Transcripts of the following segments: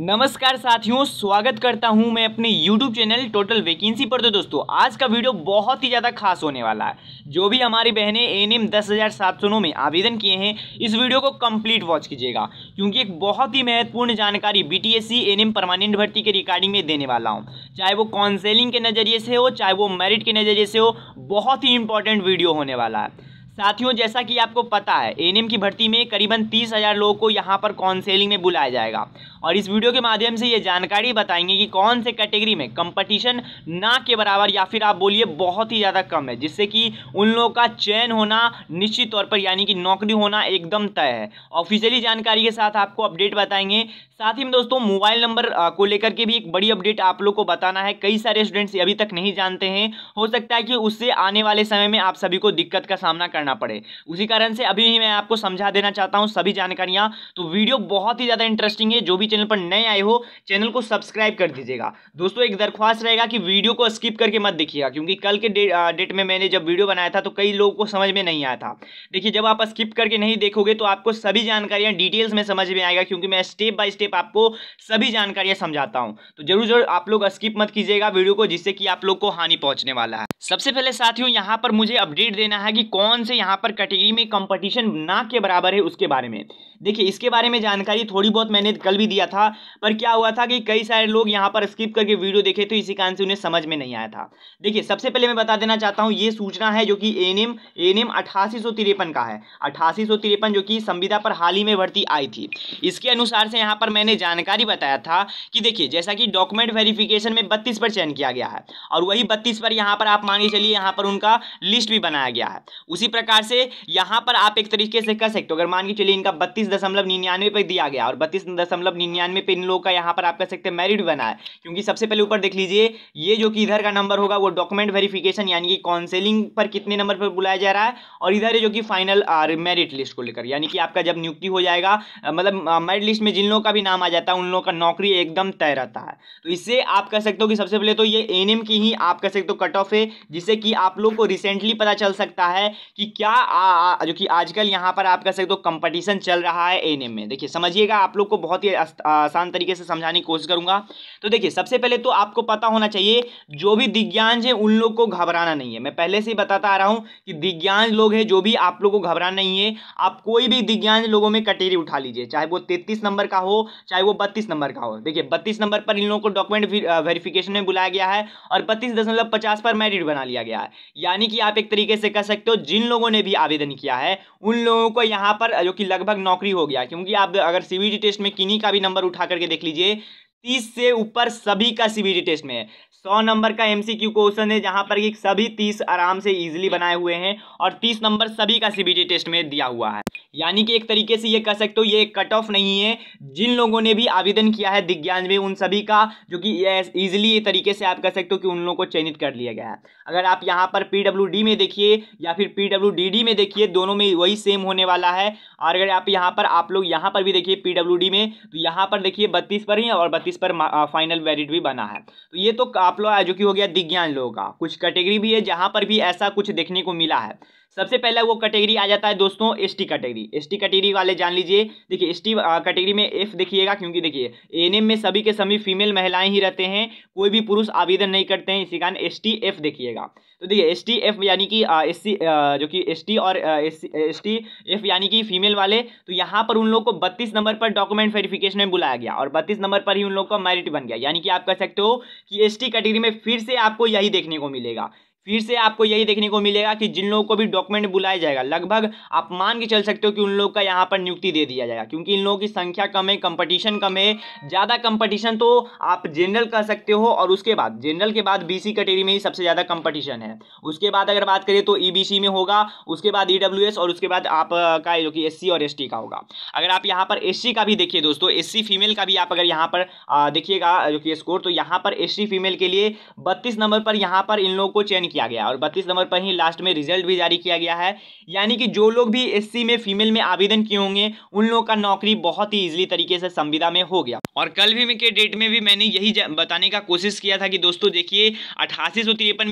नमस्कार साथियों स्वागत करता हूं मैं अपने YouTube चैनल टोटल वैकेंसी पर तो दोस्तों आज का वीडियो बहुत ही ज़्यादा खास होने वाला है जो भी हमारी बहनें एन एम दस हज़ार सात सौ नौ में आवेदन किए हैं इस वीडियो को कंप्लीट वॉच कीजिएगा क्योंकि एक बहुत ही महत्वपूर्ण जानकारी B T S C N M permanent भर्ती के रिकॉर्डिंग में देने वाला हूँ चाहे वो काउंसिलिंग के नज़रिए से हो चाहे वो मेरिट के नज़रिए से हो बहुत ही इंपॉर्टेंट वीडियो होने वाला है साथियों जैसा कि आपको पता है एनएम की भर्ती में करीबन तीस हज़ार लोगों को यहाँ पर काउंसलिंग में बुलाया जाएगा और इस वीडियो के माध्यम से ये जानकारी बताएंगे कि कौन से कैटेगरी में कंपटीशन ना के बराबर या फिर आप बोलिए बहुत ही ज़्यादा कम है जिससे कि उन लोगों का चयन होना निश्चित तौर पर यानी कि नौकरी होना एकदम तय है ऑफिशियली जानकारी के साथ आपको अपडेट बताएंगे साथ ही में दोस्तों मोबाइल नंबर को लेकर के भी एक बड़ी अपडेट आप लोग को बताना है कई सारे स्टूडेंट्स अभी तक नहीं जानते हैं हो सकता है कि उससे आने वाले समय में आप सभी को दिक्कत का सामना करना पड़े उसी कारण से अभी ही मैं आपको समझा देना चाहता हूँ सभी जानकारियाँ तो वीडियो बहुत ही ज़्यादा इंटरेस्टिंग है जो भी चैनल पर नए आए हो चैनल को सब्सक्राइब कर दीजिएगा दोस्तों एक दरख्वास्त रहेगा कि वीडियो को स्किप करके मत देखिएगा क्योंकि कल के डे, डेट में मैंने जब वीडियो बनाया था तो कई लोगों को समझ में नहीं आया था देखिए जब आप स्किप करके नहीं देखोगे तो आपको सभी जानकारियाँ डिटेल्स में समझ में आएगा क्योंकि मैं स्टेप बाय स्टेप आपको सभी जानकारियाँ समझाता हूँ तो जरूर जरूर आप लोग स्किप मत कीजिएगा वीडियो को जिससे कि आप लोग को हानि पहुँचने वाला है सबसे पहले साथियों यहाँ पर मुझे अपडेट देना है कि कौन से यहाँ पर कैटेगरी में कंपटीशन ना के बराबर है उसके बारे में देखिए इसके बारे में जानकारी थोड़ी बहुत मैंने कल भी दिया दिया था पर क्या हुआ था कि कई सारे लोग यहाँ पर स्किप करके वीडियो देखे तो इसी कारण से उन्हें समझ में नहीं आया था देखिए सबसे पहले मैं बता देना चाहता हूँ ये सूचना है जो कि एन एम एन एम अठासी सौ तिरपन का है अठासी सौ तिरपन जो कि संविदा पर हाल ही में भर्ती आई थी इसके अनुसार से यहाँ पर मैंने जानकारी बताया था कि देखिए जैसा कि डॉक्यूमेंट वेरिफिकेशन में बत्तीस पर चयन किया गया है और वही बत्तीस पर यहाँ पर आप मान चलिए यहाँ पर उनका लिस्ट भी बनाया गया है उसी प्रकार से यहाँ पर आप एक तरीके से कर सकते हो अगर मान के चलिए इनका बत्तीस दशमलव निन्यानवे पर दिया गया और बत्तीस दशमलव निन्यानवे पे इन लोगों का यहाँ पर आप कह सकते हैं मैरिड बना है क्योंकि सबसे पहले ऊपर देख लीजिए ये जो कि इधर का नंबर होगा वो डॉक्यूमेंट वेरिफिकेशन यानी कि काउंसिलिंग पर कितने नंबर पर बुलाया जा रहा है और इधर है जो कि फाइनल मेरिट लिस्ट को लेकर यानी कि आपका जब नियुक्ति हो जाएगा मतलब मेरिट लिस्ट में जिन लोगों का भी नाम आ जाता है उन लोगों का नौकरी एकदम तय रहता है तो इससे आप कह सकते हो कि सबसे पहले तो ये एन की ही आप कह सकते हो कट ऑफ है जिससे कि आप लोग को रिसेंटली पता चल सकता है कि क्या जो कि आजकल यहाँ पर आप कह सकते हो कंपटीशन चल रहा है एन में देखिए समझिएगा आप लोग को बहुत ही आसान तरीके से समझाने की कोशिश करूंगा तो देखिए सबसे पहले तो आपको पता होना चाहिए जो भी दिग्ज्ञान है उन लोग को घबराना नहीं है मैं पहले से ही बताता आ रहा हूँ कि दिग्ज्ञान लोग हैं जो भी आप लोग को घबराना नहीं है आप कोई भी दिग्ज्ञान लोगों में कटेरी उठा लीजिए चाहे वो तैतीस नंबर का हो चाहे वो बत्तीस नंबर का हो देखिए बत्तीस नंबर पर इन लोगों को डॉक्यूमेंट वेरिफिकेशन में बुलाया गया है और बत्तीस पर मेरिट बना लिया गया है यानी कि आप एक तरीके से कह सकते हो जिन लोगों ने भी आवेदन किया है उन लोगों को यहाँ पर जो कि लगभग नौकरी हो गया क्योंकि आप अगर सीबीटी टेस्ट में किन्हीं का भी नंबर उठा करके देख लीजिए तीस से ऊपर सभी का सीबीटी टेस्ट में है सौ नंबर का एमसीक्यू क्वेश्चन है जहां पर कि सभी तीस आराम से इजीली बनाए हुए हैं और तीस नंबर सभी का सीबीटी टेस्ट में दिया हुआ है यानी कि एक तरीके से ये कह सकते हो ये कट ऑफ नहीं है जिन लोगों ने भी आवेदन किया है दिग्ञान में उन सभी का जो कि ईजिली ये तरीके से आप कह सकते हो कि उन लोगों को चयनित कर लिया गया है अगर आप यहाँ पर पी में देखिए या फिर पी में देखिए दोनों में वही सेम होने वाला है और अगर आप यहाँ पर आप लोग यहाँ पर भी देखिए पी में तो यहाँ पर देखिए बत्तीस पर ही और बत्तीस पर फाइनल वेरिट भी बना है तो ये तो आप लोग जो कि हो गया दिग्ञान लोगों का कुछ कैटेगरी भी है जहाँ पर भी ऐसा कुछ देखने को मिला है सबसे पहले वो कैटेगरी आ जाता है दोस्तों S category category S category वाले जान लीजिए देखिए एस कैटेगरी में एफ देखिएगा क्योंकि देखिए एन में सभी के सभी फीमेल महिलाएं ही रहते हैं कोई भी पुरुष आवेदन नहीं करते हैं इसी कारण एस देखिएगा तो देखिए एस टी एफ यानी कि एस सी जो कि एस टी और एस टी एफ यानी कि फीमेल वाले तो यहाँ पर उन लोग को बत्तीस नंबर पर डॉक्यूमेंट वेरिफिकेशन में बुलाया गया और बत्तीस नंबर पर ही उन लोग का मेरिट बन गया यानी कि आप कह सकते हो कि एस टी कैटेगरी में फिर से आपको यही देखने को मिलेगा फिर से आपको यही देखने को मिलेगा कि जिन लोगों को भी डॉक्यूमेंट बुलाया जाएगा लगभग आप मान के चल सकते हो कि उन लोगों का यहाँ पर नियुक्ति दे दिया जाएगा क्योंकि इन लोगों की संख्या कम है कंपटीशन कम है ज़्यादा कंपटीशन तो आप जनरल कर सकते हो और उसके बाद जनरल के बाद बी कैटेगरी में ही सबसे ज़्यादा कंपटीशन है उसके बाद अगर बात करें तो ई e में होगा उसके बाद ई e और उसके बाद आपका जो कि एस और एस का होगा अगर आप यहाँ पर एस का भी देखिए दोस्तों एस फीमेल का भी आप अगर यहाँ पर देखिएगा जो कि स्कोर तो यहाँ पर एस फीमेल के लिए बत्तीस नंबर पर यहाँ पर इन लोगों को चयन किया किया गया और बत्तीस नंबर पर ही लास्ट में रिजल्ट भी जारी किया गया है यानी कि जो लोग भी एससी में फीमेल में आवेदन किए होंगे उन लोगों का नौकरी बहुत ही ईजिली तरीके से संविदा में हो गया और कल भी के डेट में भी मैंने यही बताने का कोशिश किया था कि दोस्तों देखिए अठासी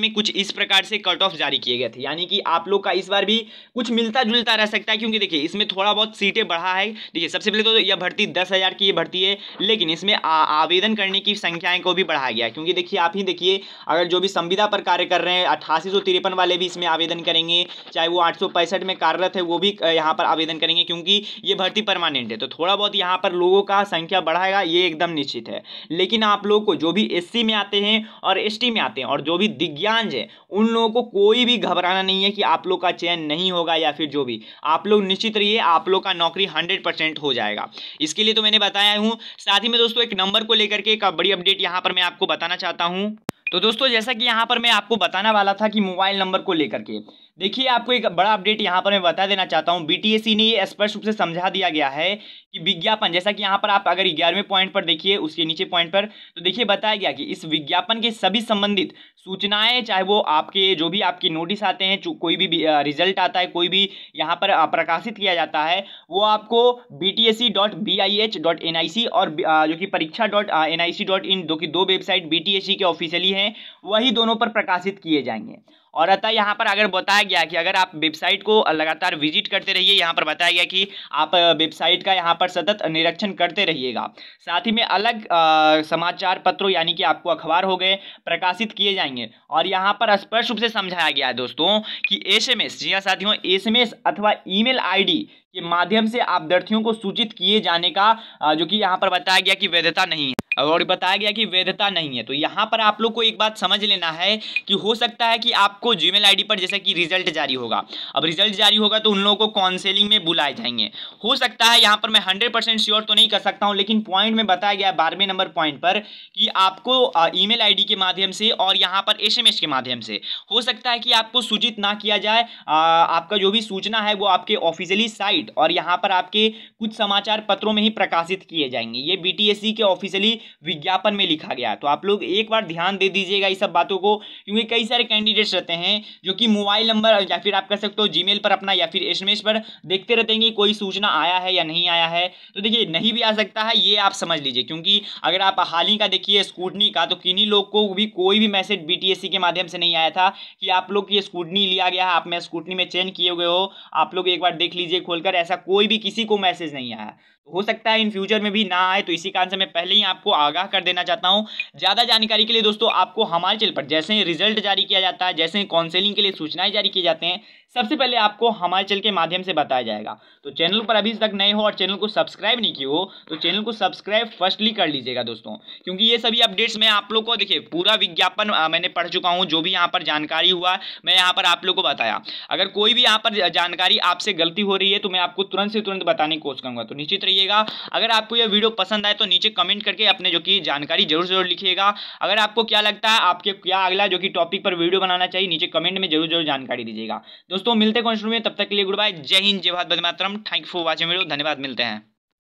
में कुछ इस प्रकार से कट ऑफ जारी किए गए थे यानी कि आप लोग का इस बार भी कुछ मिलता जुलता रह सकता है क्योंकि देखिए इसमें थोड़ा बहुत सीटें बढ़ा है देखिए सबसे पहले तो यह भर्ती दस हज़ार की भर्ती है लेकिन इसमें आवेदन करने की संख्याएं को भी बढ़ाया गया क्योंकि देखिए आप ही देखिए अगर जो भी संविदा पर कार्य कर रहे हैं अट्ठासी सौ तिरपन वाले भी इसमें आवेदन करेंगे चाहे वो आठ सौ पैंसठ में कार्यरत है वो भी यहाँ पर आवेदन करेंगे क्योंकि ये भर्ती परमानेंट है तो थोड़ा बहुत यहाँ पर लोगों का संख्या बढ़ाएगा ये एकदम निश्चित है लेकिन आप लोग को जो भी एस में आते हैं और एस में आते हैं और जो भी दिग्ञांज है उन लोगों को कोई भी घबराना नहीं है कि आप लोग का चयन नहीं होगा या फिर जो भी आप लोग निश्चित रहिए आप लोग का नौकरी हंड्रेड हो जाएगा इसके लिए तो मैंने बताया हूँ साथ ही में दोस्तों एक नंबर को लेकर के एक बड़ी अपडेट यहाँ पर मैं आपको बताना चाहता हूँ तो दोस्तों जैसा कि यहाँ पर मैं आपको बताने वाला था कि मोबाइल नंबर को लेकर के देखिए आपको एक बड़ा अपडेट यहाँ पर मैं बता देना चाहता हूँ बीटीएसी e ने स्पष्ट रूप से समझा दिया गया है कि विज्ञापन जैसा कि यहाँ पर आप अगर ग्यारहवें पॉइंट पर देखिए उसके नीचे पॉइंट पर तो देखिए बताया गया कि इस विज्ञापन के सभी संबंधित सूचनाएं चाहे वो आपके जो भी आपके नोटिस आते हैं कोई भी, भी रिजल्ट आता है कोई भी यहाँ पर प्रकाशित किया जाता है वो आपको B T S C dot B I H dot N I C और जो कि परीक्षा dot N I C dot in दो की दो website B T S C के ऑफिशियली हैं वही दोनों पर प्रकाशित किए जाएंगे और अतः यहाँ पर अगर बताया गया कि अगर आप वेबसाइट को लगातार विजिट करते रहिए यहाँ पर बताया गया कि आप वेबसाइट का यहाँ पर सतत निरीक्षण करते रहिएगा साथ ही में अलग आ, समाचार पत्रों यानी कि आपको अखबार हो गए प्रकाशित किए जाएंगे और यहाँ पर स्पष्ट रूप से समझाया गया है दोस्तों कि एस एम एस जी हाँ साथियों एस एम एस अथवा ई मेल के माध्यम से आप अभ्यर्थियों को सूचित किए जाने का जो कि यहाँ पर बताया गया कि वैधता नहीं है और बताया गया कि वैधता नहीं है तो यहाँ पर आप लोग को एक बात समझ लेना है कि हो सकता है कि आपको जीमेल आईडी पर जैसे कि रिजल्ट जारी होगा अब रिजल्ट जारी होगा तो उन लोगों को काउंसिलिंग में बुलाए जाएंगे हो सकता है यहाँ पर मैं हंड्रेड परसेंट श्योर तो नहीं कर सकता हूँ लेकिन पॉइंट में बताया गया बारहवें नंबर पॉइंट पर कि आपको ई मेल के माध्यम से और यहाँ पर एस के माध्यम से हो सकता है कि आपको सूचित ना किया जाए आपका जो भी सूचना है वो आपके ऑफिशियली साइट और यहाँ पर आपके कुछ समाचार पत्रों में ही प्रकाशित किए जाएंगे ये बी e के ऑफिशियली विज्ञापन में लिखा गया तो आप लोग एक बार ध्यान दे दीजिएगा इस सब बातों को क्योंकि कई सारे कैंडिडेट्स रहते हैं जो कि मोबाइल नंबर या फिर आप कह सकते हो जीमेल पर अपना या फिर एस पर देखते रहते हैं कि कोई सूचना आया है या नहीं आया है तो देखिए नहीं भी आ सकता है ये आप समझ लीजिए क्योंकि अगर आप हाल ही का देखिए स्कूटनी का तो किन्हीं लोग को भी कोई भी मैसेज बी के माध्यम से नहीं आया था कि आप लोग ये स्कूटनी लिया गया है आप में स्कूटनी में चेंज किए हुए हो आप लोग एक बार देख लीजिए खोलकर ऐसा कोई भी किसी को मैसेज नहीं आया हो सकता है इन फ्यूचर में भी ना आए तो इसी कारण से मैं पहले ही आपको आगाह कर देना चाहता हूँ ज़्यादा जानकारी के लिए दोस्तों आपको हमारे चैनल पर जैसे ही रिजल्ट जारी किया जाता है जैसे ही काउंसिलिंग के लिए सूचनाएं जारी किए जाते हैं सबसे पहले आपको हमारे चैनल के माध्यम से बताया जाएगा तो चैनल पर अभी तक नए हो और चैनल को सब्सक्राइब नहीं किए हो तो चैनल को सब्सक्राइब फर्स्टली कर लीजिएगा दोस्तों क्योंकि ये सभी अपडेट्स मैं आप लोग को देखिए पूरा विज्ञापन मैंने पढ़ चुका हूँ जो भी यहाँ पर जानकारी हुआ मैं यहाँ पर आप लोग को बताया अगर कोई भी यहाँ पर जानकारी आपसे गलती हो रही है तो मैं आपको तुरंत से तुरंत बताने की कोशिश करूँगा तो निश्चित रहिएगा अगर आपको यह वीडियो पसंद आए तो नीचे कमेंट करके अपने जो कि जानकारी जरूर जरूर लिखिएगा अगर आपको क्या लगता है आपके क्या अगला जो कि टॉपिक पर वीडियो बनाना चाहिए नीचे कमेंट में जरूर जरूर जानकारी दीजिएगा दोस्तों मिलते हैं कॉन्स्टूर में तब तक के लिए गुड बाय जय हिंद जय भारत बदमातरम थैंक फॉर वॉचिंग वीडियो धन्यवाद मिलते हैं